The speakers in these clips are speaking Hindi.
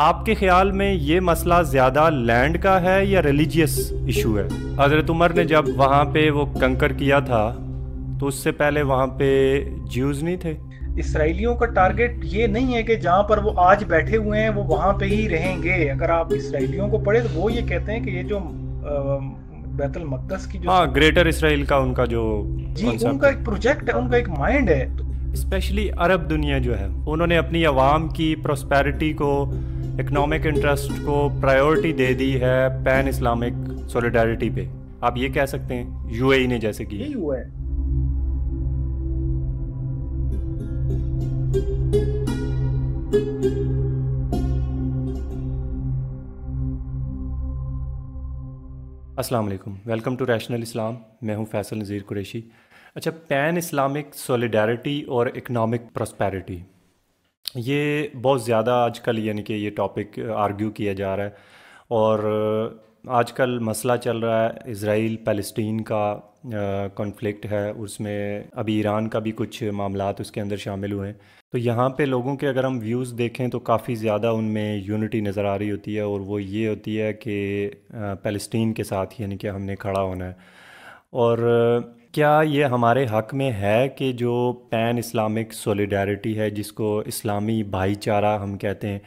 आपके ख्याल में ये मसला ज़्यादा लैंड का है या रिलीजियस इशू है हज़रत उमर ने जब वहाँ पे वो कंकर किया था तो उससे पहले वहाँ पे ज्यूज नहीं थे इसराइलियों का टारगेट ये नहीं है कि जहाँ पर वो आज बैठे हुए हैं वो वहाँ पे ही रहेंगे अगर आप इसराइलियों को पढ़े तो वो ये कहते हैं कि ये जो बैतल मकदस की जो हाँ ग्रेटर इसराइल का उनका जो जी उनका एक प्रोजेक्ट है उनका एक माइंड है स्पेशली अरब दुनिया जो है उन्होंने अपनी आवाम की प्रोस्पेरिटी को इकोनॉमिक इंटरेस्ट को प्रायोरिटी दे दी है पैन इस्लामिक सोलिडारिटी पे आप ये कह सकते हैं यूएई e ने जैसे की है e। अस्सलाम वालेकुम वेलकम टू रैशनल इस्लाम मैं हूं फैसल नज़ीर कुरैशी अच्छा पैन इस्लामिक सोलिडारिटी और इकोनॉमिक प्रॉस्पेरिटी ये बहुत ज़्यादा आजकल यानी कि ये टॉपिक आर्ग्यू किया जा रहा है और आजकल मसला चल रहा है इसराइल फ़लस्तीन का कॉन्फ्लिक्ट है उसमें अभी ईरान का भी कुछ मामला उसके अंदर शामिल हुए हैं तो यहाँ पे लोगों के अगर हम व्यूज़ देखें तो काफ़ी ज़्यादा उनमें यूनिटी नज़र आ रही होती है और वो ये होती है कि फ़लस्तीन के साथ यानी कि हमने खड़ा होना है और क्या ये हमारे हक में है कि जो पैन इस्लामिक सोलिडारिटी है जिसको इस्लामी भाईचारा हम कहते हैं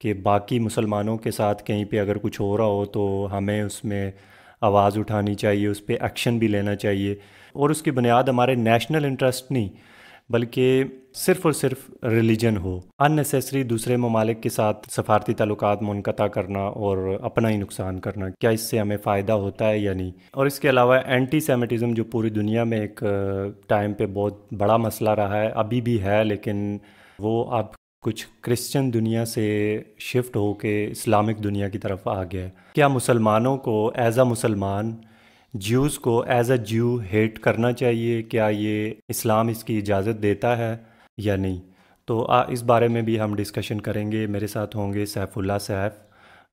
कि बाकी मुसलमानों के साथ कहीं पे अगर कुछ हो रहा हो तो हमें उसमें आवाज़ उठानी चाहिए उस पर एक्शन भी लेना चाहिए और उसकी बुनियाद हमारे नेशनल इंटरेस्ट नहीं बल्कि सिर्फ और सिर्फ रिलीजन हो अननेसेसरी दूसरे ममालिक के साथ सफारती तल्लक मुनक़ा करना और अपना ही नुकसान करना क्या इससे हमें फ़ायदा होता है या नहीं और इसके अलावा एंटी सेमेटिज़म जो पूरी दुनिया में एक टाइम पे बहुत बड़ा मसला रहा है अभी भी है लेकिन वो अब कुछ क्रिश्चियन दुनिया से शिफ्ट होके इस्लामिक दुनिया की तरफ आ गया है क्या मुसलमानों को एज अ मुसलमान ज्यूज़ को एज अ ज्यू हेट करना चाहिए क्या ये इस्लाम इसकी इजाज़त देता है या नहीं तो आ, इस बारे में भी हम डिस्कशन करेंगे मेरे साथ होंगे सैफुल्ला सैफ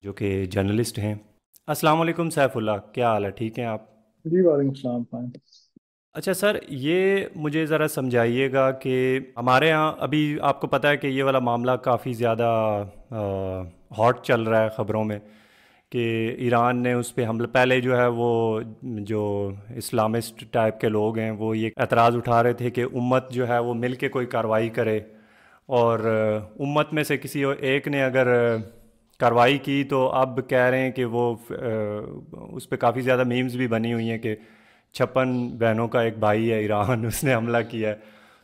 जो कि जर्नलिस्ट हैं अस्सलाम वालेकुम सैफुल्ला क्या हाल है ठीक हैं आप जी वालेकुम अच्छा सर ये मुझे ज़रा समझाइएगा कि हमारे यहाँ अभी आपको पता है कि ये वाला मामला काफ़ी ज़्यादा हॉट चल रहा है ख़बरों में कि ईरान ने उस पर हमला पहले जो है वो जो इस्लामिस्ट टाइप के लोग हैं वो ये एतराज़ उठा रहे थे कि उम्मत जो है वो मिल के कोई कार्रवाई करे और उम्मत में से किसी एक ने अगर कार्रवाई की तो अब कह रहे हैं कि वो उस पर काफ़ी ज़्यादा मीम्स भी बनी हुई हैं कि छप्पन बहनों का एक भाई है ईरान उसने हमला किया है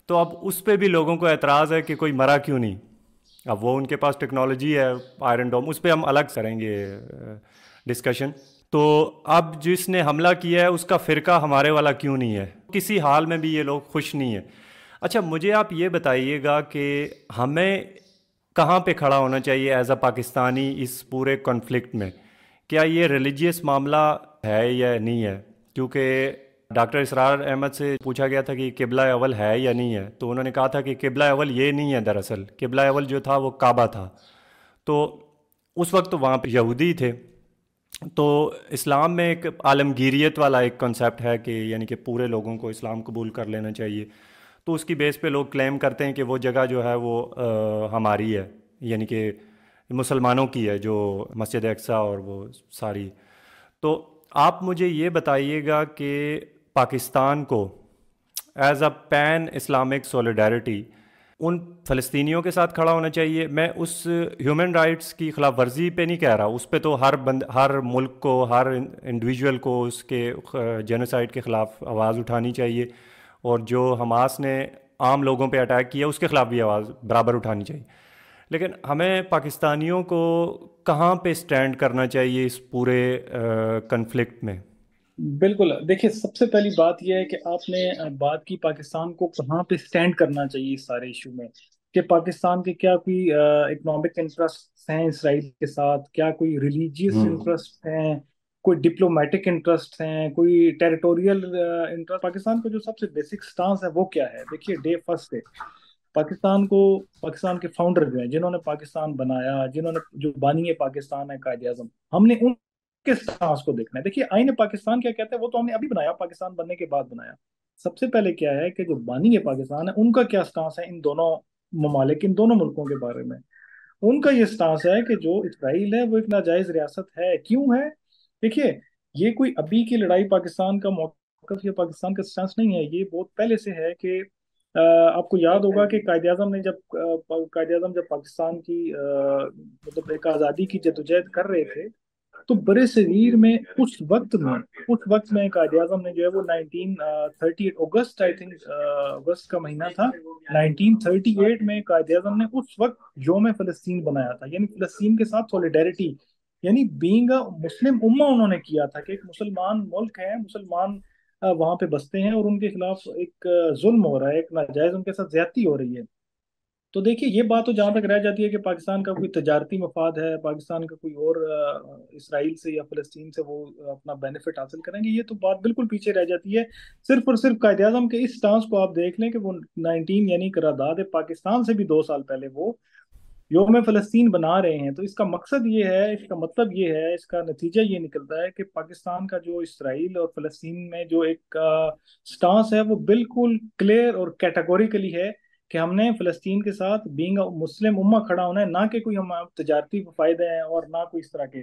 तो अब उस पर भी लोगों को एतराज़ है कि कोई मरा क्यों नहीं अब वो उनके पास टेक्नोलॉजी है आयरन डोम उस पर हम अलग करेंगे डिस्कशन तो अब जिसने हमला किया है उसका फ़िरका हमारे वाला क्यों नहीं है किसी हाल में भी ये लोग खुश नहीं है अच्छा मुझे आप ये बताइएगा कि हमें कहाँ पे खड़ा होना चाहिए एज अ पाकिस्तानी इस पूरे कॉन्फ्लिक्ट में क्या ये रिलीजियस मामला है या नहीं है क्योंकि डॉक्टर इसरार अहमद से पूछा गया था कि किबला अवल है या नहीं है तो उन्होंने कहा था कि किबला अवल ये नहीं है दरअसल किबला अवल जो था वो काबा था तो उस वक्त वहाँ पर यहूदी थे तो इस्लाम में एक आलमगीरियत वाला एक कॉन्सेप्ट है कि यानी कि पूरे लोगों को इस्लाम कबूल कर लेना चाहिए तो उसकी बेस पे लोग क्लेम करते हैं कि वो जगह जो है वो आ, हमारी है यानी कि मुसलमानों की है जो मस्जिद अक्सा और वो सारी तो आप मुझे ये बताइएगा कि पाकिस्तान को as a pan Islamic solidarity उन फ़लस्तियों के साथ खड़ा होना चाहिए मैं उस ह्यूमन राइट्स की खिलाफ वर्जी पे नहीं कह रहा उस पर तो हर बंद हर मुल्क को हर इंडिविजुअल को उसके जेनोसाइड के ख़िलाफ़ आवाज़ उठानी चाहिए और जो हमास ने आम लोगों पे अटैक किया उसके ख़िलाफ़ भी आवाज़ बराबर उठानी चाहिए लेकिन हमें पाकिस्तानियों को कहाँ पे स्टैंड करना चाहिए इस पूरे कन्फ्लिक्ट में बिल्कुल देखिए सबसे पहली बात यह है कि आपने बात की पाकिस्तान को कहाँ पे स्टैंड करना चाहिए इस सारे इशू में कि पाकिस्तान के क्या कोई इकोनॉमिक इंटरेस्ट हैं इसराइल के साथ क्या कोई रिलीजियस इंटरेस्ट हम्म। हैं कोई डिप्लोमेटिक इंटरेस्ट हैं कोई टेरिटोरियल इंटरेस्ट पाकिस्तान का जो सबसे बेसिक स्टांस है वो क्या है देखिए डे फर्स्ट डे पाकिस्तान को पाकिस्तान के फाउंडर जो हैं जिन्होंने पाकिस्तान बनाया जिन्होंने जो बानी है पाकिस्तान है कायद आजम हमने उन किस सांस को देखना है देखिए आईन पाकिस्तान क्या कहते हैं वो तो हमने अभी बनाया पाकिस्तान बनने के बाद बनाया सबसे पहले क्या है कि जो बानी है पाकिस्तान है उनका क्या स्टांस है इन दोनों ममालिक इन दोनों मुल्कों के बारे में उनका ये स्टांस है कि जो इसराइल है वो एक नाजायज रियासत है क्यों है देखिए ये कोई अभी की लड़ाई पाकिस्तान का मौकफ या पाकिस्तान का स्टांस नहीं है ये बहुत पहले से है कि आपको याद होगा कि कायद अजम ने जब कायद अजम जब पाकिस्तान की मतलब एक आज़ादी की जदोजहद कर रहे थे तो बड़े शरीर में उस वक्त में उस वक्त में कायद आजम ने जो है वो एट अगस्त आई थिंक अगस्त का महीना था नाइनटीन थर्टी एट में कायद आजम ने उस वक्त योम फलस्तीन बनाया था यानी फलस्तीन के साथ सॉलिडेरिटी यानी बींग मुस्लिम उम्मा उन्होंने किया था कि एक मुसलमान मुल्क है मुसलमान uh, वहाँ पे बसते हैं और उनके खिलाफ एक uh, जुल्म हो रहा है एक नाजायज उनके साथ ज्यादती हो रही है तो देखिए ये बात तो जहाँ तक रह जाती है कि पाकिस्तान का कोई तजारती मफाद है पाकिस्तान का कोई और इसराइल से या फलस्तीन से वो अपना बेनिफिट हासिल करेंगे ये तो बात बिल्कुल पीछे रह जाती है सिर्फ और सिर्फ कायद अजम के इस स्टांस को आप देख लें कि वो नाइनटीन यानी करारदाद पाकिस्तान से भी दो साल पहले वो योम फलस्तीन बना रहे हैं तो इसका मकसद ये है इसका मतलब ये है इसका नतीजा ये निकलता है कि पाकिस्तान का जो इसराइल और फलस्तीन में जो एक स्टांस है वो बिल्कुल क्लियर और कैटेगोरिकली है कि हमने फ़लस्तीन के साथ बींग मुस्लिम उम्मा खड़ा होना है ना कि कोई हम तजारती फ़ायदे हैं और ना कोई इस तरह के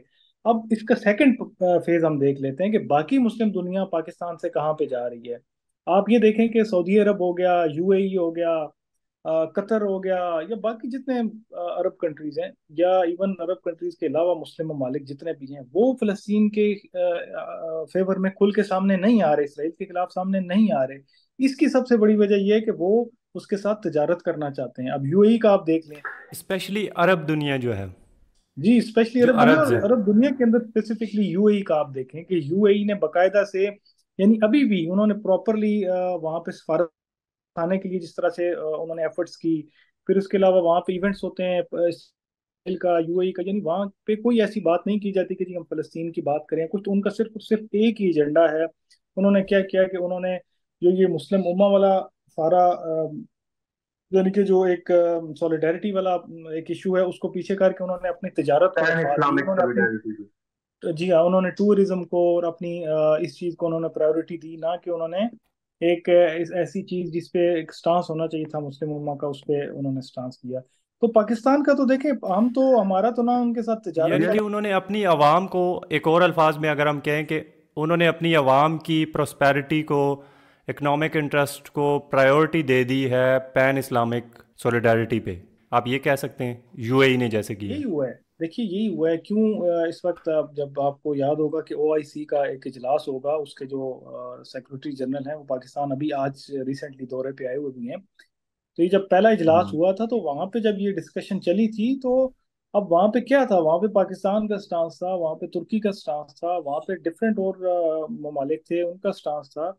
अब इसका सेकंड फेज़ हम देख लेते हैं कि बाकी मुस्लिम दुनिया पाकिस्तान से कहाँ पे जा रही है आप ये देखें कि सऊदी अरब हो गया यूएई हो गया कतर हो गया या बाकी जितने अरब कंट्रीज़ हैं या इवन अरब कंट्रीज़ के अलावा मुस्लिम ममालिक जितने भी हैं वो फ़लस्तीन के फेवर में खुल के सामने नहीं आ रहे इसराइल के खिलाफ सामने नहीं आ रहे इसकी सबसे बड़ी वजह यह है कि वो उसके साथ तजारत करना चाहते हैं अब यू का आप देख लें स्पेशली अरब दुनिया जो है जी स्पेशली अरब दुनिया अरब दुनिया के अंदर स्पेसिफिकली यू का आप देखें कि यू ने बाकायदा से यानी अभी भी उन्होंने प्रॉपरली वहाँ पे सिफारत आने के लिए जिस तरह से उन्होंने एफर्ट्स की फिर उसके अलावा वहाँ पे इवेंट्स होते हैं का यू का यानी वहाँ पे कोई ऐसी बात नहीं की जाती कि जी हम फलस्तीन की बात करें कुछ तो उनका सिर्फ सिर्फ एक ही एजेंडा है उन्होंने क्या किया कि उन्होंने जो ये मुस्लिम उमा वाला सारा यानी कि जो एक सॉलिडेरिटी वाला एक इशू है उसको पीछे करके उन्होंने अपनी तजारत तो जी हाँ उन्होंने टूरिज्म को और अपनी इस चीज़ को उन्होंने प्रायोरिटी दी ना कि उन्होंने एक ऐसी चीज़ जिसपे एक स्टांस होना चाहिए था मुस्लिम उम्मा का उस पर उन्होंने स्टांस दिया तो पाकिस्तान का तो देखें हम तो हमारा तो ना उनके साथ यानी कि उन्होंने अपनी आवाम को एक और अल्फाज में अगर हम कहें कि उन्होंने अपनी आवाम की प्रोस्पैरिटी को इकोनॉमिक इंटरेस्ट को प्रायोरिटी दे दी है पैन इस्लामिक सोलिडारिटी पे आप ये कह सकते हैं यूएई e ने जैसे की यही हुआ है देखिए यही हुआ है क्यों इस वक्त जब आपको याद होगा कि ओआईसी का एक इजलास होगा उसके जो सेक्रेटरी जनरल हैं वो पाकिस्तान अभी आज रिसेंटली दौरे पे आए हुए भी हैं तो ये जब पहला इजलास हम्म। हुआ था तो वहाँ पे जब ये डिस्कशन चली थी तो अब वहाँ पे क्या था वहाँ पे पाकिस्तान का स्टांस था वहाँ पे तुर्की का स्टांस था वहाँ पे डिफरेंट और ममालिक थे उनका स्टांस था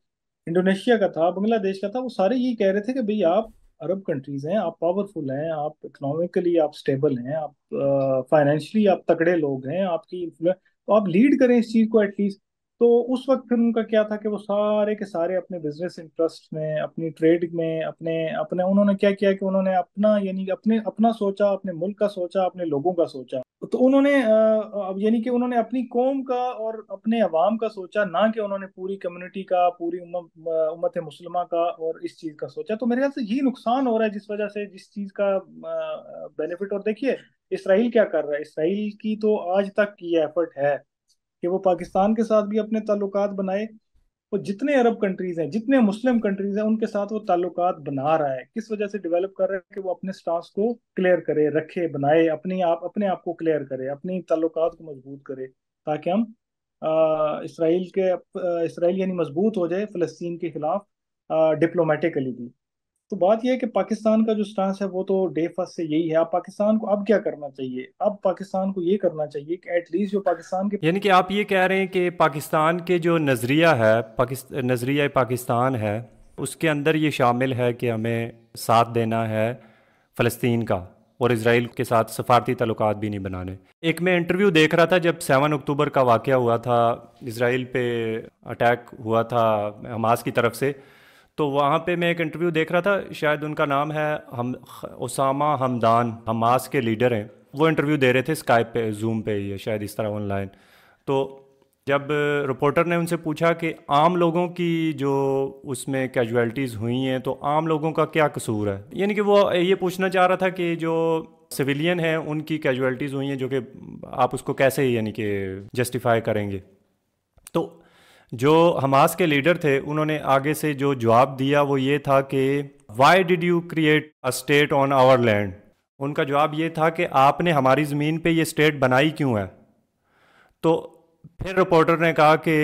इंडोनेशिया का था बांग्लादेश का था वो सारे यही कह रहे थे कि भाई आप अरब कंट्रीज हैं आप पावरफुल हैं आप इकोनॉमिकली आप स्टेबल हैं आप फाइनेंशियली आप तगड़े लोग हैं आपकी तो आप लीड करें इस चीज़ को एटलीस्ट तो उस वक्त फिर उनका क्या था कि वो सारे के सारे अपने बिजनेस इंटरेस्ट में अपनी ट्रेड में अपने अपने उन्होंने क्या किया कि उन्होंने अपना यानी अपने अपना सोचा अपने मुल्क का सोचा अपने लोगों का सोचा तो उन्होंने यानी कि उन्होंने अपनी कौम का और अपने अवाम का सोचा ना कि उन्होंने पूरी कम्युनिटी का पूरी उम्मत मुसलमा का और इस चीज़ का सोचा तो मेरे ख्याल से यही नुकसान हो रहा है जिस वजह से जिस चीज़ का बेनिफिट और देखिए इसराइल क्या कर रहा है इसराइल की तो आज तक ये एफर्ट है कि वो पाकिस्तान के साथ भी अपने ताल्लुक बनाए और जितने अरब कंट्रीज हैं जितने मुस्लिम कंट्रीज हैं उनके साथ वो ताल्लुक बना रहा है किस वजह से डेवलप कर रहा है कि वो अपने स्टांस को क्लियर करे रखे बनाए अपनी आप अपने आप को क्लियर करे अपने ताल्लुक को मजबूत करे ताकि हम इसराइल के इसराइल यानी मजबूत हो जाए फलस्तीन के खिलाफ डिप्लोमेटिकली भी तो बात यह है कि पाकिस्तान का जो स्टांस है वो तो डे फर्स्ट से यही है आप पाकिस्तान को अब क्या करना चाहिए अब पाकिस्तान को ये करना चाहिए कि एटलीस्ट जो पाकिस्तान के यानी कि आप ये कह रहे हैं कि पाकिस्तान के जो नज़रिया है पाकिस्तान नज़रिया पाकिस्तान है उसके अंदर ये शामिल है कि हमें साथ देना है फ़लस्तीन का और इसराइल के साथ सफारती तल्लक भी नहीं बनाने एक मैं इंटरव्यू देख रहा था जब सेवन अक्टूबर का वाक़ हुआ था इसराइल पे अटैक हुआ था हमास की तरफ से तो वहाँ पे मैं एक इंटरव्यू देख रहा था शायद उनका नाम है हम उसामा हमदान हमास के लीडर हैं वो इंटरव्यू दे रहे थे स्काइप पे जूम पे ये शायद इस तरह ऑनलाइन तो जब रिपोर्टर ने उनसे पूछा कि आम लोगों की जो उसमें कैजुअलिटीज़ हुई हैं तो आम लोगों का क्या कसूर है यानी कि वो ये पूछना चाह रहा था कि जो सिविलियन हैं उनकी कैजुअलिटीज़ हुई हैं जो कि आप उसको कैसे यानी कि जस्टिफाई करेंगे तो जो हमास के लीडर थे उन्होंने आगे से जो जवाब दिया वो ये था कि why did you create a state on our land उनका जवाब ये था कि आपने हमारी ज़मीन पे ये स्टेट बनाई क्यों है तो फिर रिपोर्टर ने कहा कि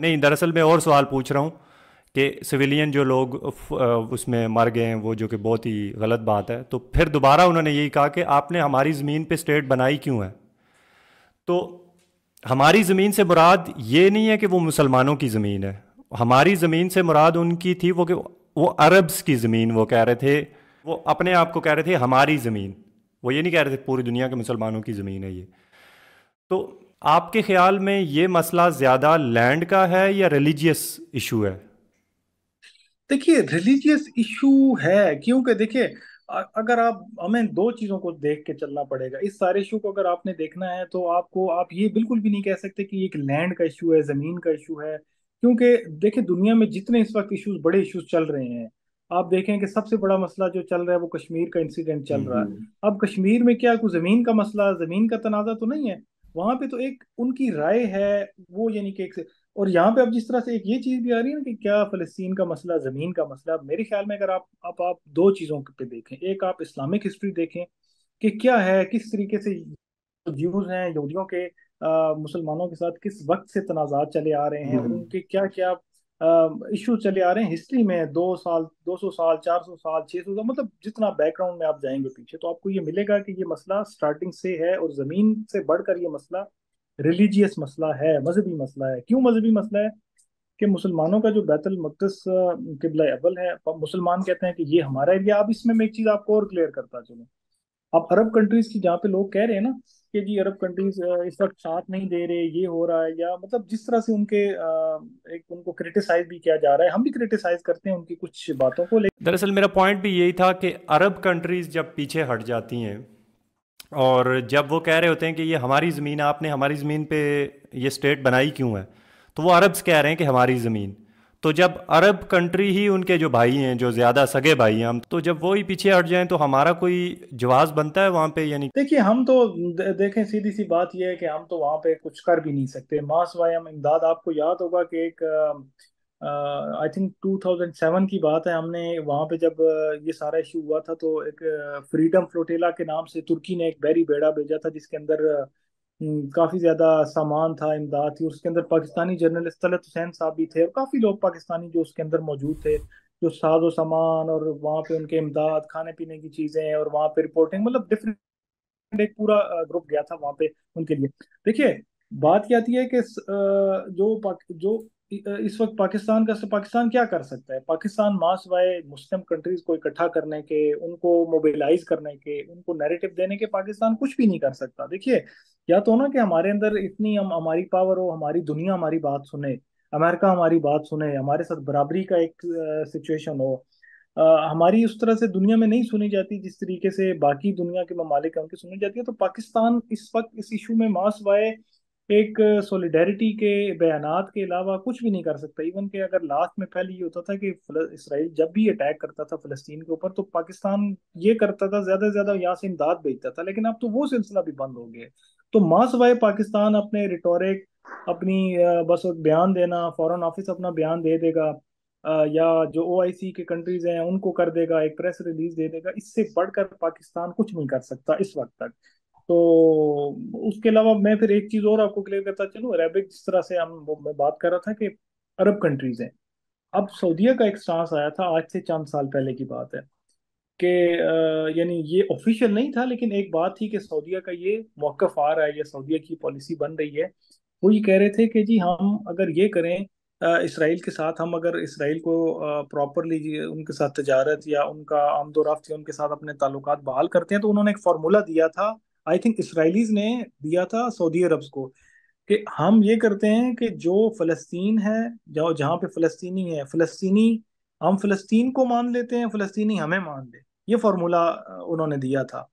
नहीं दरअसल मैं और सवाल पूछ रहा हूँ कि सिविलियन जो लोग उसमें मर गए हैं वो जो कि बहुत ही गलत बात है तो फिर दोबारा उन्होंने यही कहा कि आपने हमारी ज़मीन पे स्टेट बनाई क्यों है तो हमारी ज़मीन से मुराद ये नहीं है कि वो मुसलमानों की ज़मीन है हमारी ज़मीन से मुराद उनकी थी वो कि वो अरब्स की ज़मीन वो कह रहे थे वो अपने आप को कह रहे थे हमारी ज़मीन वो ये नहीं कह रहे थे पूरी दुनिया के मुसलमानों की ज़मीन है ये तो आपके ख्याल में ये मसला ज़्यादा लैंड का है या रिलीजियस इशू है देखिए रिलीजियस इशू है क्योंकि देखिए अगर आप हमें दो चीजों को देख के चलना पड़ेगा इस सारे इशू को अगर आपने देखना है तो आपको आप ये बिल्कुल भी नहीं कह सकते कि एक लैंड का इशू है जमीन का इशू है क्योंकि देखें दुनिया में जितने इस वक्त इश्यूज बड़े इश्यूज चल रहे हैं आप देखें कि सबसे बड़ा मसला जो चल रहा है वो कश्मीर का इंसिडेंट चल रहा है हम्म, हम्म। अब कश्मीर में क्या कुछ जमीन का मसला जमीन का तनाजा तो नहीं है वहां पे तो एक उनकी राय है वो यानी कि एक और यहाँ पे अब जिस तरह से एक ये चीज भी आ रही है ना कि क्या फलस्तीन का मसला जमीन का मसला मेरे ख्याल में अगर आप आप आप दो चीजों पे देखें एक आप इस्लामिक हिस्ट्री देखें कि क्या है किस तरीके से ज्यूज हैं यहूदियों के मुसलमानों के साथ किस वक्त से तनाजात चले आ रहे हैं हम्म, हम्म। उनके क्या क्या इशू चले आ रहे हैं हिस्ट्री में दो साल दो सौ साल चार सौ साल छः सौ साल मतलब जितना बैकग्राउंड में आप जाएंगे पीछे तो आपको ये मिलेगा कि ये मसला स्टार्टिंग से है और ज़मीन से बढ़कर ये मसला रिलीजियस मसला है मजहबी मसला है क्यों मजहबी मसला है कि मुसलमानों का जो बैतुल मकदस किबला अव्वल है मुसलमान कहते हैं कि ये हमारा एरिया अब इसमें मैं एक चीज़ आपको और क्लियर करता चलूँ आप अरब कंट्रीज की जहाँ पे लोग कह रहे हैं ना कि जी अरब कंट्रीज इस वक्त साथ नहीं दे रहे ये हो रहा है या मतलब जिस तरह से उनके एक उनको क्रिटिसाइज भी किया जा रहा है हम भी क्रिटिसाइज करते हैं उनकी कुछ बातों को लेकिन दरअसल मेरा पॉइंट भी यही था कि अरब कंट्रीज जब पीछे हट जाती हैं और जब वो कह रहे होते हैं कि ये हमारी ज़मीन आपने हमारी ज़मीन पे ये स्टेट बनाई क्यों है तो वो अरब्स कह रहे हैं कि हमारी ज़मीन तो जब अरब कंट्री ही उनके जो भाई हैं जो ज़्यादा सगे भाई हैं हम तो जब वो ही पीछे हट जाएं तो हमारा कोई जवाब बनता है वहाँ पे यानी देखिए हम तो देखें सीधी सी बात यह है कि हम तो वहाँ पे कुछ कर भी नहीं सकते मास सवाए हम इमदाद आपको याद होगा कि एक आई थिंक 2007 की बात है हमने वहाँ पे जब uh, ये सारा इशू हुआ था तो एक फ्रीडम uh, फ्लोटेला के नाम से तुर्की ने एक बैरी बेड़ा भेजा था जिसके अंदर uh, काफ़ी ज़्यादा सामान था इमदाद थी उसके अंदर पाकिस्तानी जर्नलिस्ट तलत हुसैन साहब भी थे और काफ़ी लोग पाकिस्तानी जो उसके अंदर मौजूद थे जो साजो सामान और वहाँ पे उनके इमदाद खाने पीने की चीज़ें और वहाँ पे रिपोर्टिंग मतलब डिफरेंट एक पूरा ग्रुप गया था वहाँ पे उनके लिए देखिए बात क्या आती है कि जो जो इस वक्त पाकिस्तान का तो पाकिस्तान क्या कर सकता है पाकिस्तान मास वाय मुस्लिम कंट्रीज को इकट्ठा करने के उनको मोबिलाइज करने के उनको नैरेटिव देने के पाकिस्तान कुछ भी नहीं कर सकता देखिए या तो ना कि हमारे अंदर इतनी हम हमारी पावर हो हमारी दुनिया हमारी बात सुने अमेरिका हमारी बात सुने हमारे साथ बराबरी का एक सिचुएशन हो आ, हमारी उस तरह से दुनिया में नहीं सुनी जाती जिस तरीके से बाकी दुनिया के ममालिक उनकी सुनी जाती है तो पाकिस्तान इस वक्त इस इशू में मास वाय एक सोलिडेरिटी के बयान के अलावा कुछ भी नहीं कर सकता इवन के अगर लास्ट में पहले ये होता था कि इसराइल जब भी अटैक करता था फलस्तीन के ऊपर तो पाकिस्तान ये करता था ज्यादा से ज्यादा यहाँ से इमदाद भेजता था लेकिन अब तो वो सिलसिला भी बंद हो गया तो माँ सवाए पाकिस्तान अपने रिटोरिक अपनी बस बयान देना फॉरन ऑफिस अपना बयान दे देगा या जो ओ के कंट्रीज हैं उनको कर देगा एक प्रेस रिलीज दे देगा इससे बढ़कर पाकिस्तान कुछ नहीं कर सकता इस वक्त तक तो उसके अलावा मैं फिर एक चीज और आपको क्लियर करता चलूँ अरेबिक जिस तरह से हम वो मैं बात कर रहा था कि अरब कंट्रीज हैं अब सऊदीया का एक स्टांस आया था आज से चंद साल पहले की बात है कि यानी ये ऑफिशियल नहीं था लेकिन एक बात थी कि सऊदीया का ये मौकफ आ रहा है या सऊदीया की पॉलिसी बन रही है वो ये कह रहे थे कि जी हम अगर ये करें इसराइल के साथ हम अगर इसराइल को प्रॉपरली उनके साथ तजारत या उनका आमदोरफ्त या उनके साथ अपने ताल्लुक बहाल करते हैं तो उन्होंने एक फार्मूला दिया था आई थिंक इसराइलीज ने दिया था सऊदी अरब को कि हम ये करते हैं कि जो फलस्तीन है जो जहाँ पे फलस्तीनी है फलस्तीनी हम फलस्तीन को मान लेते हैं फलस्तीनी हमें मान ले ये फार्मूला उन्होंने दिया था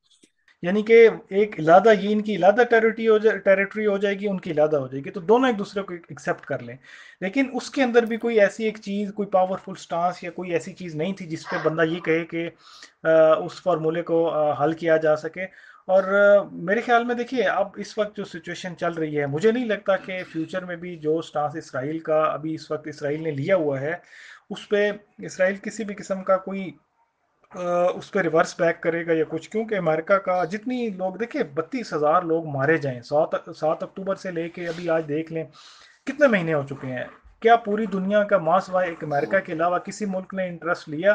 यानी कि एक इलादा ये इनकी इलादा टेरिटरी हो जाए टेरिटरी हो जाएगी उनकी इलादा हो जाएगी तो दोनों एक दूसरे को एक्सेप्ट कर लें लेकिन उसके अंदर भी कोई ऐसी एक चीज़ कोई पावरफुल स्टांस या कोई ऐसी चीज़ नहीं थी जिस पे बंदा ये कहे कि उस फार्मूले को हल किया जा सके और मेरे ख्याल में देखिए अब इस वक्त जो सिचुएशन चल रही है मुझे नहीं लगता कि फ्यूचर में भी जो स्टांस इसराइल का अभी इस वक्त इसराइल ने लिया हुआ है उस पर इसराइल किसी भी किस्म का कोई उस पर रिवर्स बैक करेगा या कुछ क्योंकि अमेरिका का जितनी लोग देखिए बत्तीस हज़ार लोग मारे जाएं सात सात अक्टूबर से लेके अभी आज देख लें कितने महीने हो चुके हैं क्या पूरी दुनिया का मास वाय एक अमेरिका के अलावा किसी मुल्क ने इंटरेस्ट लिया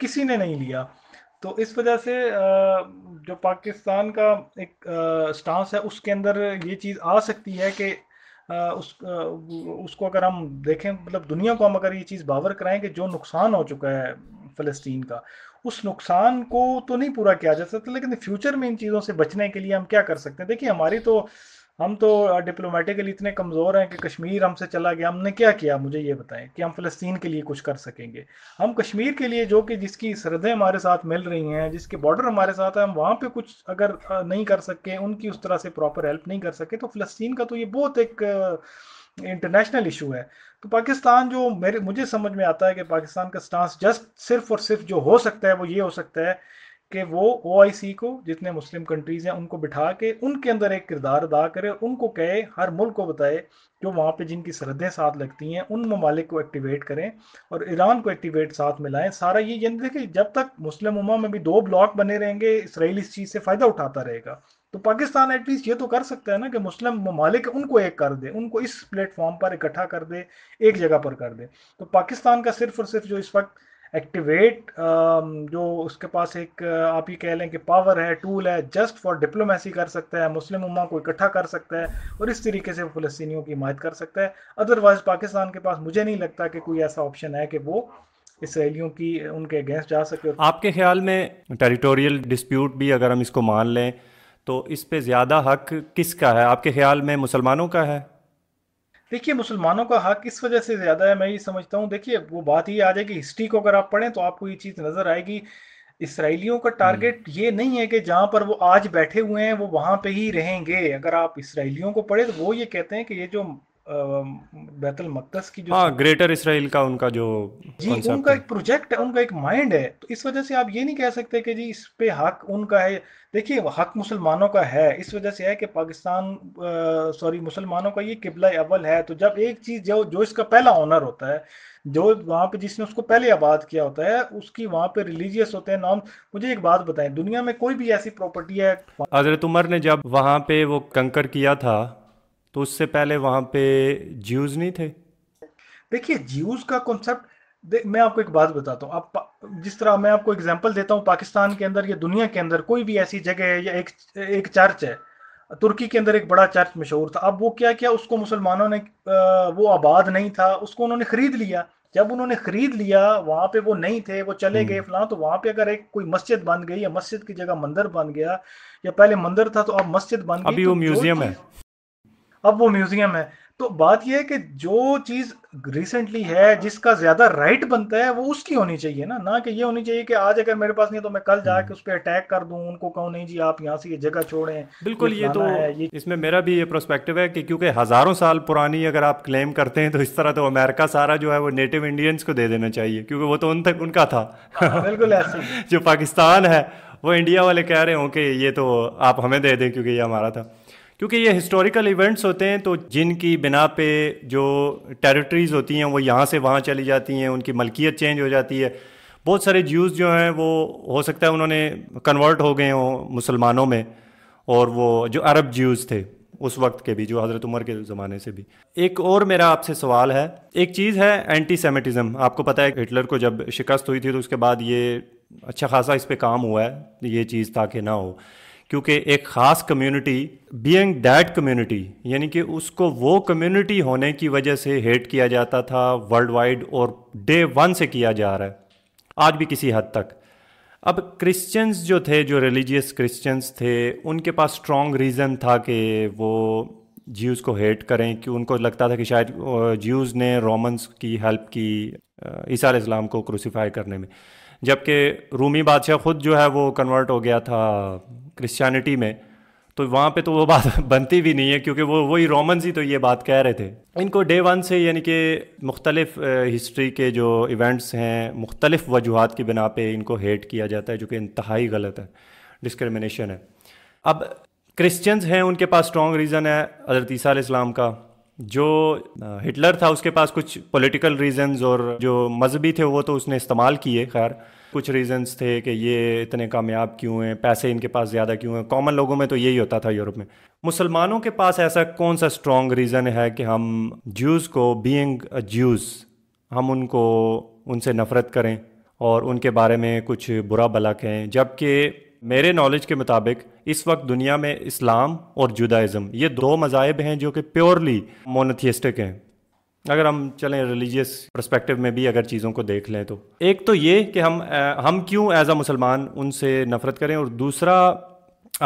किसी ने नहीं लिया तो इस वजह से जो पाकिस्तान का एक स्टांस है उसके अंदर ये चीज़ आ सकती है कि उस उसको अगर हम देखें मतलब दुनिया को हम अगर ये चीज़ बावर कराएं कि जो नुकसान हो चुका है फ़लस्तीन का उस नुकसान को तो नहीं पूरा किया जा सकता लेकिन फ्यूचर में इन चीज़ों से बचने के लिए हम क्या कर सकते हैं देखिए हमारी तो हम तो डिप्लोमेटिकली uh, इतने कमज़ोर हैं कि कश्मीर हमसे चला गया हमने क्या किया मुझे ये बताएं कि हम फ़लस्तीन के लिए कुछ कर सकेंगे हम कश्मीर के लिए जो कि जिसकी सरहदें हमारे साथ मिल रही हैं जिसके बॉर्डर हमारे साथ हैं हम वहाँ पे कुछ अगर uh, नहीं कर सके उनकी उस तरह से प्रॉपर हेल्प नहीं कर सके तो फ़लस्तीन का तो ये बहुत एक इंटरनेशनल uh, इशू है तो पाकिस्तान जो मेरे मुझे समझ में आता है कि पाकिस्तान का स्टांस जस्ट सिर्फ और सिर्फ जो हो सकता है वो ये हो सकता है कि वो ओ को जितने मुस्लिम कंट्रीज़ हैं उनको बिठा के उनके अंदर एक किरदार अदा करे उनको कहे हर मुल्क को बताए जो वहाँ पे जिनकी सरहदें साथ लगती हैं उन ममालिक को एक्टिवेट करें और ईरान को एक्टिवेट साथ मिलाएं सारा ये यानी देखिए जब तक मुस्लिम उमा में भी दो ब्लॉक बने रहेंगे इसराइल इस चीज़ से फ़ायदा उठाता रहेगा तो पाकिस्तान एटलीस्ट ये तो कर सकता है ना कि मुस्लिम ममालिक उनको एक कर दे उनको इस प्लेटफॉर्म पर इकट्ठा कर दे एक जगह पर कर दे तो पाकिस्तान का सिर्फ और सिर्फ जो इस वक्त एक्टिवेट um, जो उसके पास एक uh, आप ही कह लें कि पावर है टूल है जस्ट फॉर डिप्लोमेसी कर सकता है मुस्लिम उमा को इकट्ठा कर सकता है और इस तरीके से फ़लस्तियों की हिमायत कर सकता है अदरवाइज़ पाकिस्तान के पास मुझे नहीं लगता कि कोई ऐसा ऑप्शन है कि वो इसराइलियों की उनके अगेंस्ट जा सके आपके ख्याल में टेरिटोरियल डिस्प्यूट भी अगर हम इसको मान लें तो इस पे ज़्यादा हक किसका है आपके ख्याल में मुसलमानों का है देखिए मुसलमानों का हक इस वजह से ज़्यादा है मैं ये समझता हूँ देखिए वो बात ये आ जाए कि हिस्ट्री को अगर आप पढ़ें तो आपको ये चीज़ नज़र आएगी इसराइलियों का टारगेट हम्म। ये नहीं है कि जहाँ पर वो आज बैठे हुए हैं वो वहाँ पे ही रहेंगे अगर आप इसराइलियों को पढ़े तो वो ये कहते हैं कि ये जो बैतल मक्कस की जो हाँ ग्रेटर इसराइल का उनका जो जी उनका एक प्रोजेक्ट है उनका एक माइंड है तो इस वजह से आप ये नहीं कह सकते कि जी इस पे हक उनका है देखिए हक मुसलमानों का है इस वजह से है कि पाकिस्तान सॉरी मुसलमानों का ये किबला अव्वल है तो जब एक चीज़ जो जो इसका पहला ऑनर होता है जो वहाँ पे जिसने उसको पहले आबाद किया होता है उसकी वहाँ पे रिलीजियस होते हैं नॉर्म मुझे एक बात बताएं दुनिया में कोई भी ऐसी प्रॉपर्टी है हजरत उमर ने जब वहाँ पे वो कंकर किया था तो उससे पहले वहां पे ज्यूज नहीं थे देखिए ज्यूज का कॉन्सेप्ट मैं आपको एक बात बताता हूँ आप जिस तरह मैं आपको एग्जांपल देता हूँ पाकिस्तान के अंदर या दुनिया के अंदर कोई भी ऐसी जगह है या एक एक चर्च है तुर्की के अंदर एक बड़ा चर्च मशहूर था अब वो क्या किया उसको मुसलमानों ने वो आबाद नहीं था उसको उन्होंने खरीद लिया जब उन्होंने खरीद लिया वहाँ पे वो नहीं थे वो चले हम्म। गए फलां तो वहाँ पे अगर एक कोई मस्जिद बन गई या मस्जिद की जगह मंदिर बन गया या पहले मंदिर था तो अब मस्जिद बन गई अभी तो वो म्यूजियम है अब वो म्यूजियम है तो बात यह है कि जो चीज रिसेंटली है जिसका ज्यादा राइट बनता है वो उसकी होनी चाहिए ना ना कि ये होनी चाहिए कि आज अगर मेरे पास नहीं तो मैं कल जाके हम्म। उस पर अटैक कर दूं उनको कहूँ नहीं जी आप यहाँ से ये जगह छोड़े बिल्कुल ये तो ये... इसमें मेरा भी ये प्रोस्पेक्टिव है कि क्योंकि हजारों साल पुरानी अगर आप क्लेम करते हैं तो इस तरह तो अमेरिका सारा जो है वो नेटिव इंडियंस को दे देना चाहिए क्योंकि वो तो उन तक उनका था हाँ, हाँ, बिल्कुल ऐसे जो पाकिस्तान है वो इंडिया वाले कह रहे हो कि ये तो आप हमें दे दें क्योंकि ये हमारा था क्योंकि ये हिस्टोरिकल इवेंट्स होते हैं तो जिनकी बिना पे जो टेरिटरीज़ होती हैं वो यहाँ से वहाँ चली जाती हैं उनकी मलकियत चेंज हो जाती है बहुत सारे ज्यूज़ जो हैं वो हो सकता है उन्होंने कन्वर्ट हो गए हों मुसलमानों में और वो जो अरब ज्यूज़ थे उस वक्त के भी जो हज़रत उमर के ज़माने से भी एक और मेरा आपसे सवाल है एक चीज़ है एंटी सेमेटिज़म आपको पता है हिटलर को जब शिकस्त हुई थी तो उसके बाद ये अच्छा खासा इस पर काम हुआ है ये चीज़ ताकि ना हो क्योंकि एक ख़ास कम्युनिटी बीइंग दैट कम्युनिटी यानी कि उसको वो कम्युनिटी होने की वजह से हेट किया जाता था वर्ल्ड वाइड और डे वन से किया जा रहा है आज भी किसी हद तक अब क्रिश्चियंस जो थे जो रिलीजियस क्रिश्चियंस थे उनके पास स्ट्रॉन्ग रीज़न था कि वो ज्यूज़ को हेट करें कि उनको लगता था कि शायद ज्यूज़ ने रोमन्स की हेल्प की ईसा इस्लाम को क्रूसीफाई करने में जबकि रूमी बादशाह ख़ुद जो है वो कन्वर्ट हो गया था क्रिश्चियनिटी में तो वहाँ पे तो वो बात बनती भी नहीं है क्योंकि वो वही रोमन्स ही तो ये बात कह रहे थे इनको डे वन से यानी कि मुख्तलिफ हिस्ट्री के जो इवेंट्स हैं मुख्तलिफ वजूहत की बिना पे इनको हेट किया जाता है जो कि इंतहाई गलत है डिस्क्रमिनेशन है अब क्रिश्चियंस हैं उनके पास स्ट्रॉन्ग रीज़न है हज़रत इस्लाम का जो हिटलर था उसके पास कुछ पॉलिटिकल रीजंस और जो मजहबी थे वो तो उसने इस्तेमाल किए खैर कुछ रीजंस थे कि ये इतने कामयाब क्यों हैं पैसे इनके पास ज़्यादा क्यों हैं कॉमन लोगों में तो यही होता था यूरोप में मुसलमानों के पास ऐसा कौन सा स्ट्रॉन्ग रीज़न है कि हम ज्यूज़ को बीइंग अ ज्यूज़ हम उनको उनसे नफ़रत करें और उनके बारे में कुछ बुरा भला कहें जबकि मेरे नॉलेज के मुताबिक इस वक्त दुनिया में इस्लाम और जुदाइज़म ये दो मज़ाहब हैं जो कि प्योरली मोनथियस्टिक हैं अगर हम चलें रिलीजियस परस्पेक्टिव में भी अगर चीज़ों को देख लें तो एक तो ये कि हम हम क्यों एज अ मुसलमान उनसे नफ़रत करें और दूसरा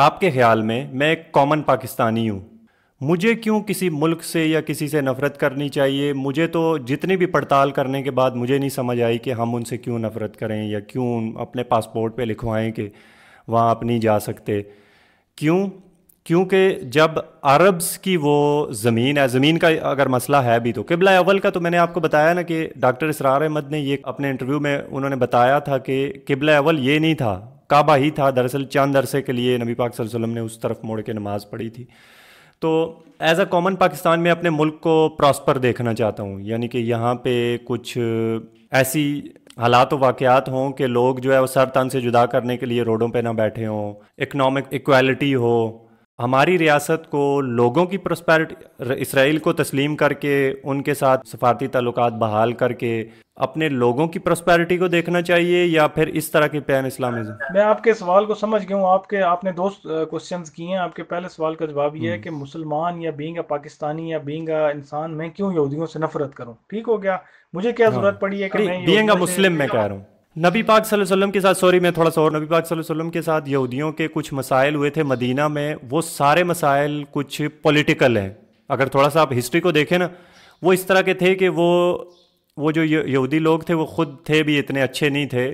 आपके ख्याल में मैं एक कॉमन पाकिस्तानी हूँ मुझे क्यों किसी मुल्क से या किसी से नफ़रत करनी चाहिए मुझे तो जितनी भी पड़ताल करने के बाद मुझे नहीं समझ आई कि हम उनसे क्यों नफ़रत करें या क्यों अपने पासपोर्ट पे लिखवाएं कि वहाँ आप नहीं जा सकते क्यों क्योंकि जब अरब्स की वो ज़मीन है ज़मीन का अगर मसला है भी तो किबला अवल का तो मैंने आपको बताया ना कि डॉक्टर इसरार अहमद ने ये अपने इंटरव्यू में उन्होंने बताया था कि किबला अवल ये नहीं था काबा ही था दरअसल चंद अरसे के लिए नबी पाक वसल्लम ने उस तरफ मोड़ के नमाज़ पढ़ी थी तो एज़ अ कॉमन पाकिस्तान में अपने मुल्क को प्रॉस्पर देखना चाहता हूँ यानी कि यहाँ पे कुछ ऐसी हालात वाकयात हों कि लोग जो है वो सर तन से जुदा करने के लिए रोडों पे ना बैठे हों इकनॉमिक इक्वालिटी हो हमारी रियासत को लोगों की प्रस्पैरिटी इसराइल को तस्लीम करके उनके साथ सफारती ताल्लुक बहाल करके अपने लोगों की प्रस्पैरिटी को देखना चाहिए या फिर इस तरह के पैन इस्लामिज्म मैं आपके सवाल को समझ गया हूँ आपके आपने दो क्वेश्चन किए हैं आपके पहले सवाल का जवाब यह है हम्म। कि मुसलमान या बींग पाकिस्तानी या बींग इंसान मैं क्यों यहूदियों से नफरत करूँ ठीक हो गया मुझे क्या हाँ। जरूरत पड़ी है कि मुस्लिम मैं कह रहा हूँ नबी पाक वसल्लम के साथ सॉरी मैं थोड़ा सा और नबी पाक वसल्लम के साथ यहूदियों के कुछ मसाइल हुए थे मदीना में वो सारे मसाइल कुछ पॉलिटिकल हैं अगर थोड़ा सा आप हिस्ट्री को देखें ना वो इस तरह के थे कि वो वो जो यहूदी लोग थे वो खुद थे भी इतने अच्छे नहीं थे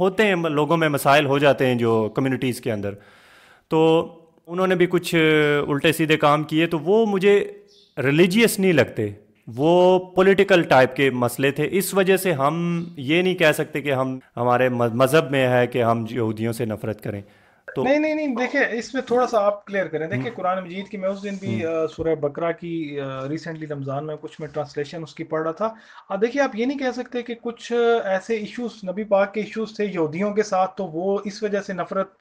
होते हैं लोगों में मसाइल हो जाते हैं जो कम्युनिटीज़ के अंदर तो उन्होंने भी कुछ उल्टे सीधे काम किए तो वो मुझे रिलीजियस नहीं लगते वो पॉलिटिकल टाइप के मसले थे इस वजह से हम ये नहीं कह सकते कि हम हमारे मज़हब में है कि हम यहूदियों से नफरत करें तो नहीं नहीं नहीं देखिए इसमें थोड़ा सा आप क्लियर करें देखिए हम्म। कुरान मजीद की मैं उस दिन भी हम्म। सुरह बकरा की रिसेंटली रमज़ान में कुछ मैं ट्रांसलेशन उसकी पढ़ रहा था अब देखिए आप ये नहीं कह सकते कि कुछ ऐसे इश्यूज नबी पाक के इश्यूज थे यहूदियों के साथ तो वो इस वजह से नफरत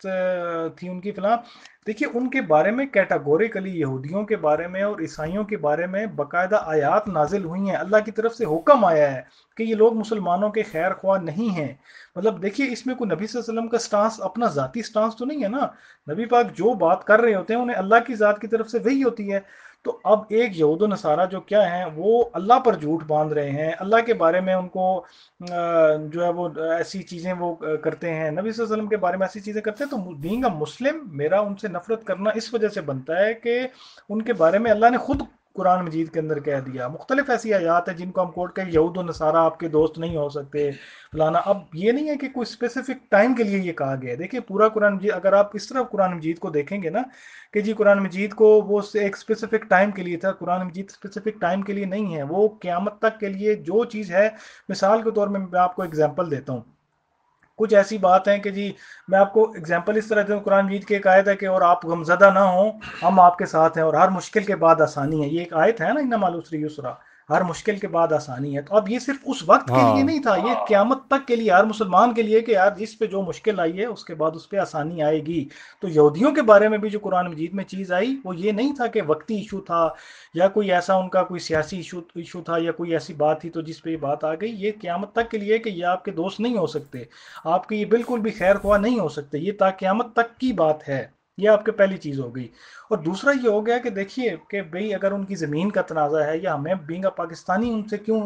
थी उनकी फिलहाल देखिए उनके बारे में कैटागोरिकली यहूदियों के बारे में और ईसाइयों के बारे में बाकायदा आयात नाजिल हुई हैं अल्लाह की तरफ से हुक्म आया है कि ये लोग मुसलमानों के खैर ख्वाह नहीं हैं मतलब देखिए इसमें कोई नबी वसल्लम का स्टांस अपना ज़ाती स्टांस तो नहीं है ना नबी पाक जो बात कर रहे होते हैं उन्हें अल्लाह की ज़ात की तरफ से वही होती है तो अब एक यहूद नसारा जो क्या है वो अल्लाह पर झूठ बांध रहे हैं अल्लाह के बारे में उनको जो है वो ऐसी चीज़ें वो करते हैं नबी वसल्लम के बारे में ऐसी चीज़ें करते हैं तो बींग मुस्लिम मेरा उनसे नफरत करना इस वजह से बनता है कि उनके बारे में अल्लाह ने खुद कुरान मजीद के अंदर कह दिया मुख्तलिफ ऐसी आयात है जिनको हम कोर्ट कहें यहूद नसारा आपके दोस्त नहीं हो सकते फलाना अब ये नहीं है कि कोई स्पेसिफिक टाइम के लिए ये कहा गया है देखिए पूरा कुरान मजीद अगर आप इस तरह कुरान मजीद को देखेंगे ना कि जी कुरान मजीद को वो एक स्पेसिफिक टाइम के लिए था कुरान मजीद स्पेसिफिक टाइम के लिए नहीं है वो क़्यामत तक के लिए जो चीज़ है मिसाल के तौर में मैं आपको एग्जाम्पल देता हूँ कुछ ऐसी बात है कि जी मैं आपको एग्जाम्पल इस तरह दूँ कुरान मजीद की एक आयत है कि और आप गमजदा ना हो हम आपके साथ हैं और हर मुश्किल के बाद आसानी है ये एक आयत है ना इन्ना मालूसरी यूसरा हर मुश्किल के बाद आसानी है तो अब ये सिर्फ उस वक्त हाँ। के लिए हाँ। नहीं था ये क्यामत तक के लिए हर मुसलमान के लिए कि यार जिस पे जो मुश्किल आई है उसके बाद उस पर आसानी आएगी तो यहूदियों के बारे में भी जो कुरान मजीद में चीज़ आई वो ये नहीं था कि वक्ती इशू था या कोई ऐसा उनका कोई सियासी इशू इशू था या कोई ऐसी बात थी तो जिस पर ये बात आ गई ये क्यामत तक के लिए कि ये आपके दोस्त नहीं हो सकते आपके ये बिल्कुल भी खैर ख्वाह नहीं हो सकते ये ता क्यामत तक की बात है ये आपके पहली चीज़ हो गई और दूसरा ये हो गया कि देखिए कि भाई अगर उनकी ज़मीन का तनाज़ा है या मैं बींग पाकिस्तानी उनसे क्यों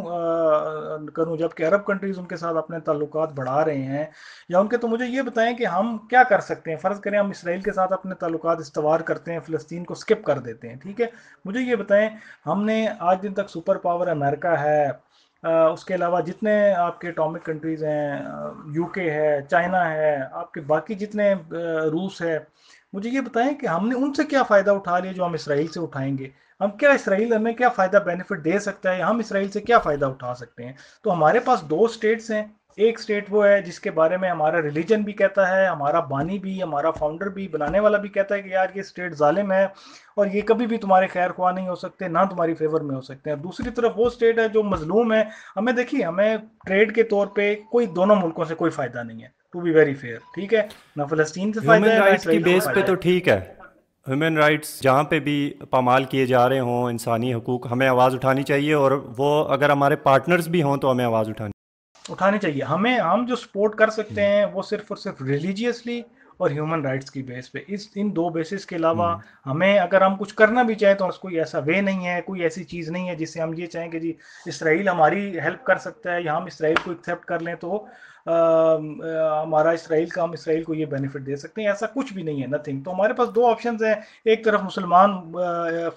करूं जबकि अरब कंट्रीज़ उनके साथ अपने ताल्लुक बढ़ा रहे हैं या उनके तो मुझे ये बताएं कि हम क्या कर सकते हैं फ़र्ज़ करें हम इसराइल के साथ अपने ताल्लुक इस्तवार करते हैं फ़लस्तीन को स्किप कर देते हैं ठीक है मुझे ये बताएं हमने आज दिन तक सुपर पावर अमेरिका है उसके अलावा जितने आपके अटोमिक कंट्रीज़ हैं यूके है चाइना है आपके बाकी जितने रूस है मुझे ये बताएं कि हमने उनसे क्या फ़ायदा उठा लिया जो हम इसराइल से उठाएंगे हम क्या इसराइल हमें क्या फ़ायदा बेनिफिट दे सकता है हम इसराइल से क्या फ़ायदा उठा सकते हैं तो हमारे पास दो स्टेट्स हैं एक स्टेट वो है जिसके बारे में हमारा रिलीजन भी कहता है हमारा बानी भी हमारा फाउंडर भी बनाने वाला भी कहता है कि यार ये स्टेट जालिम है और ये कभी भी तुम्हारे खैर ख्वाह नहीं हो सकते ना तुम्हारी फेवर में हो सकते हैं दूसरी तरफ वो स्टेट है जो मजलूम है हमें देखिए हमें ट्रेड के तौर पर कोई दोनों मुल्कों से कोई फ़ायदा नहीं है टू बी वेरी फेयर ठीक है ना फलस्तीन से फायदा है राइट्स की बेस पे तो ठीक है ह्यूमन राइट्स जहाँ पे भी पामाल किए जा रहे हों इंसानी हकूक हमें आवाज़ उठानी चाहिए और वो अगर हमारे पार्टनर्स भी हों तो हमें आवाज़ उठानी उठानी चाहिए हमें हम जो सपोर्ट कर सकते हम्म। हैं वो सिर्फ और सिर्फ रिलीजियसली और ह्यूमन राइट्स की बेस पे इस इन दो बेसिस के अलावा हम्म। हमें अगर हम कुछ करना भी चाहें तो कोई ऐसा वे नहीं है कोई ऐसी चीज़ नहीं है जिससे हम ये चाहें कि जी इसराइल हमारी हेल्प कर सकता है या हम इसराइल को एक्सेप्ट कर लें तो हमारा इसराइल का हम इसराइल को ये बेनिफिट दे सकते हैं ऐसा कुछ भी नहीं है नथिंग तो हमारे पास दो ऑप्शन हैं एक तरफ मुसलमान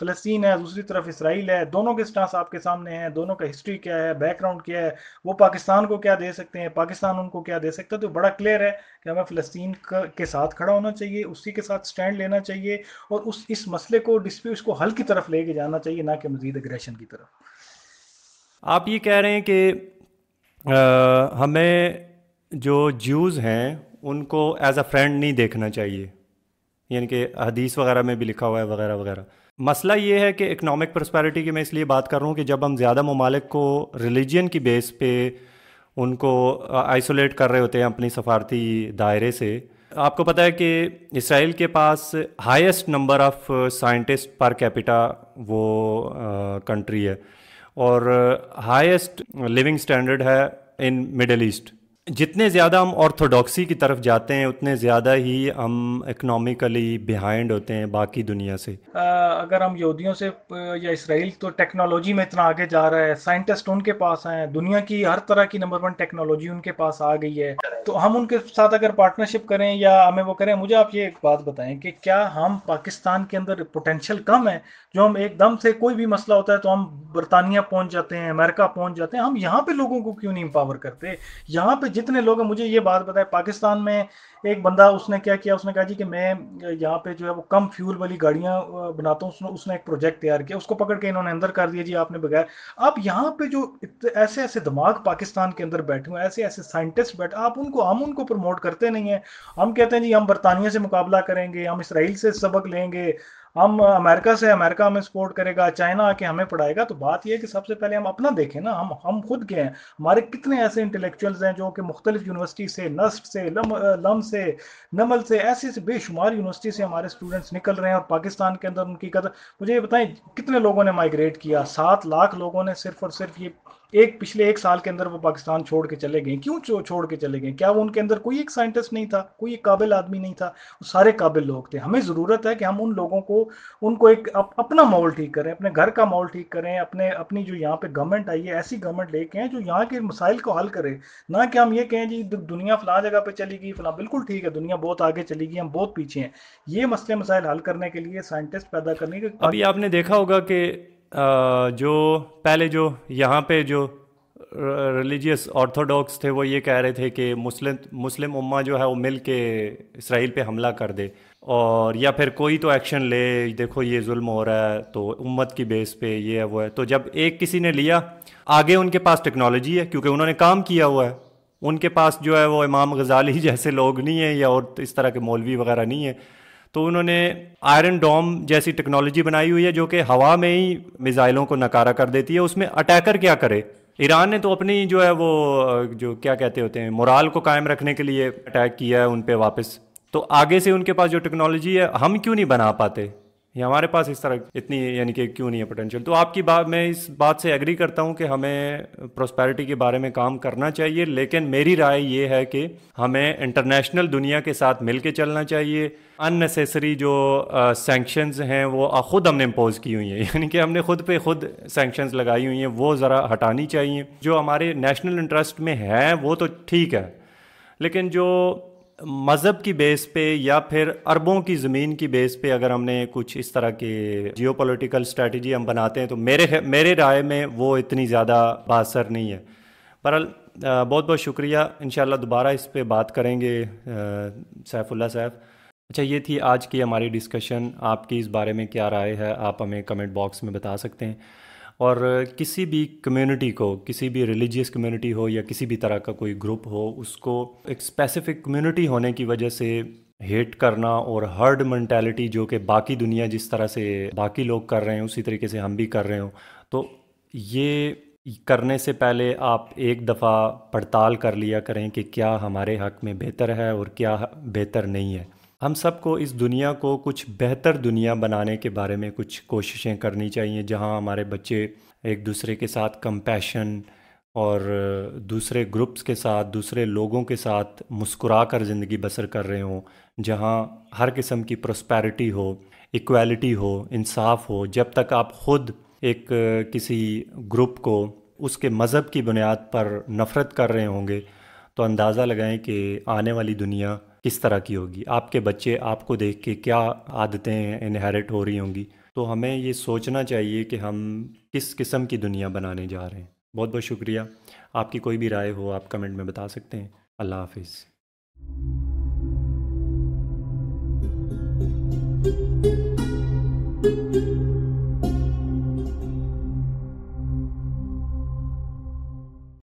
फ़लस्तीन है दूसरी तरफ इसराइल है दोनों के स्टांस आपके सामने हैं दोनों का हिस्ट्री क्या है बैकग्राउंड क्या है वो पाकिस्तान को क्या दे सकते हैं पाकिस्तान उनको क्या दे सकता है तो बड़ा क्लियर है कि हमें फ़लस्तीन के साथ खड़ा होना चाहिए उसी के साथ स्टैंड लेना चाहिए और उस इस मसले को डिस्प्यूट को हल की तरफ लेके जाना चाहिए ना कि मजीद अग्रेशन की तरफ आप ये कह रहे हैं कि आ, हमें जो ज्यूज़ हैं उनको एज अ फ्रेंड नहीं देखना चाहिए यानी कि हदीस वगैरह में भी लिखा हुआ है वगैरह वगैरह मसला ये है कि इकनॉमिक प्रस्पैरिटी की मैं इसलिए बात कर रहा हूँ कि जब हम ज़्यादा ममालिक को रिलीजन की बेस पे उनको आइसोलेट कर रहे होते हैं अपनी सफारती दायरे से आपको पता है कि इसराइल के पास highest number of scientist per capita वो कंट्री है और हाईएस्ट लिविंग स्टैंडर्ड है इन मिडल ईस्ट जितने ज़्यादा हम ऑर्थोडॉक्सी की तरफ जाते हैं उतने ज़्यादा ही हम इकनॉमिकली बिहाइंड होते हैं बाकी दुनिया से आ, अगर हम यहूदियों से या इसराइल तो टेक्नोलॉजी में इतना आगे जा रहा है साइंटिस्ट उनके पास हैं दुनिया की हर तरह की नंबर वन टेक्नोलॉजी उनके पास आ गई है तो हम उनके साथ अगर पार्टनरशिप करें या हमें वो करें मुझे आप ये एक बात बताएं कि क्या हम पाकिस्तान के अंदर पोटेंशियल कम है जो हम एकदम से कोई भी मसला होता है तो हम बरतानिया पहुंच जाते हैं अमेरिका पहुंच जाते हैं हम यहाँ पे लोगों को क्यों नहीं एम्पावर करते यहाँ पे जितने लोग हैं मुझे ये बात बताए पाकिस्तान में एक बंदा उसने क्या किया उसने कहा जी कि मैं यहाँ पे जो है वो कम फ्यूल वाली गाड़ियाँ बनाता हूँ उसने उसने एक प्रोजेक्ट तैयार किया उसको पकड़ के इन्होंने अंदर कर दिया जी आपने बगैर आप यहाँ पे जो ऐसे ऐसे दिमाग पाकिस्तान के अंदर बैठे हुए ऐसे ऐसे साइंटिस्ट बैठे आप उनको हम उनको प्रमोट करते नहीं हैं हम कहते हैं जी हम बरतानिया से मुकाबला करेंगे हम इसराइल से सबक लेंगे हम अमेरिका से अमेरिका हमें सपोर्ट करेगा चाइना आके हमें पढ़ाएगा तो बात यह है कि सबसे पहले हम अपना देखें ना हम हम खुद के हैं हमारे कितने ऐसे इंटेलेक्चुअल्स हैं जो कि मुख्तलिफ यूनिवर्सिटी से नस्ट से लम लम से नमल से ऐसी से बेशुमार यूनिवर्सिटी से हमारे स्टूडेंट्स निकल रहे हैं और पाकिस्तान के अंदर उनकी कदर मुझे ये बताएं कितने लोगों ने माइग्रेट किया सात लाख लोगों ने सिर्फ और सिर्फ ये एक पिछले एक साल के अंदर वो पाकिस्तान छोड़ के चले गए क्यों छोड़ के चले गए क्या वो उनके अंदर कोई एक साइंटिस्ट नहीं था कोई एक काबिल आदमी नहीं था वो सारे काबिल लोग थे हमें ज़रूरत है कि हम उन लोगों को उनको एक अप, अपना माहौल ठीक करें अपने घर का माहौल ठीक करें अपने अपनी जो यहाँ पे गवर्नमेंट आई है ऐसी गवर्नमेंट लेके आए जो यहाँ के मसाइल को हल करे ना कि हम ये कहें जी दुनिया फला जगह पर चली गई फला बिल्कुल ठीक है दुनिया बहुत आगे चली गई हम बहुत पीछे हैं ये मसले मसाइल हल करने के लिए साइंटिस्ट पैदा करने के अभी आपने देखा होगा कि जो पहले जो यहाँ पे जो रिलीजियस ऑर्थोडॉक्स थे वो ये कह रहे थे कि मुस्लिम मुस्लिम उम्मा जो है वो मिल के इसराइल पे हमला कर दे और या फिर कोई तो एक्शन ले देखो ये जुल्म हो रहा है तो उम्मत की बेस पे ये है वो है तो जब एक किसी ने लिया आगे उनके पास टेक्नोलॉजी है क्योंकि उन्होंने काम किया हुआ है उनके पास जो है वो इमाम गजाली जैसे लोग नहीं हैं या और इस तरह के मौलवी वगैरह नहीं है तो उन्होंने आयरन डॉम जैसी टेक्नोलॉजी बनाई हुई है जो कि हवा में ही मिज़ाइलों को नकारा कर देती है उसमें अटैकर क्या करे ईरान ने तो अपनी जो है वो जो क्या कहते होते हैं मोराल को कायम रखने के लिए अटैक किया है उन पर वापस तो आगे से उनके पास जो टेक्नोलॉजी है हम क्यों नहीं बना पाते ये हमारे पास इस तरह इतनी यानी कि क्यों नहीं है पोटेंशियल तो आपकी बात मैं इस बात से एग्री करता हूँ कि हमें प्रोस्पैरिटी के बारे में काम करना चाहिए लेकिन मेरी राय ये है कि हमें इंटरनेशनल दुनिया के साथ मिल के चलना चाहिए अननेसेसरी जो सैंक्शंस हैं वो खुद हमने इम्पोज की हुई हैं यानी कि हमने खुद पे खुद सेंक्शंस लगाई हुई हैं वो ज़रा हटानी चाहिए जो हमारे नेशनल इंटरेस्ट में हैं वो तो ठीक है लेकिन जो मज़हब की बेस पे या फिर अरबों की ज़मीन की बेस पे अगर हमने कुछ इस तरह के जियो पोलिटिकल स्ट्रेटी हम बनाते हैं तो मेरे मेरे राय में वो इतनी ज़्यादा बासर नहीं है पर बहुत बहुत शुक्रिया इन दोबारा इस पर बात करेंगे सैफुल्ला साहब अच्छा ये थी आज की हमारी डिस्कशन आपकी इस बारे में क्या राय है आप हमें कमेंट बॉक्स में बता सकते हैं और किसी भी कम्युनिटी को किसी भी रिलीजियस कम्युनिटी हो या किसी भी तरह का कोई ग्रुप हो उसको एक स्पेसिफिक कम्युनिटी होने की वजह से हेट करना और हर्ड मैंटेलिटी जो कि बाकी दुनिया जिस तरह से बाकी लोग कर रहे हैं उसी तरीके से हम भी कर रहे हों तो ये करने से पहले आप एक दफ़ा पड़ताल कर लिया करें कि क्या हमारे हक में बेहतर है और क्या बेहतर नहीं है हम सबको इस दुनिया को कुछ बेहतर दुनिया बनाने के बारे में कुछ कोशिशें करनी चाहिए जहां हमारे बच्चे एक दूसरे के साथ कंपैशन और दूसरे ग्रुप्स के साथ दूसरे लोगों के साथ मुस्कुरा कर ज़िंदगी बसर कर रहे हों जहाँ हर किस्म की प्रोस्पैरिटी हो इक्वालिटी हो इंसाफ हो जब तक आप ख़ुद एक किसी ग्रुप को उसके मज़हब की बुनियाद पर नफ़रत कर रहे होंगे तो अंदाज़ा लगाएं कि आने वाली दुनिया किस तरह की होगी आपके बच्चे आपको देख के क्या आदतें इनहेरिट हो रही होंगी तो हमें ये सोचना चाहिए कि हम किस किस्म की दुनिया बनाने जा रहे हैं बहुत बहुत शुक्रिया आपकी कोई भी राय हो आप कमेंट में बता सकते हैं अल्लाह हाफिज़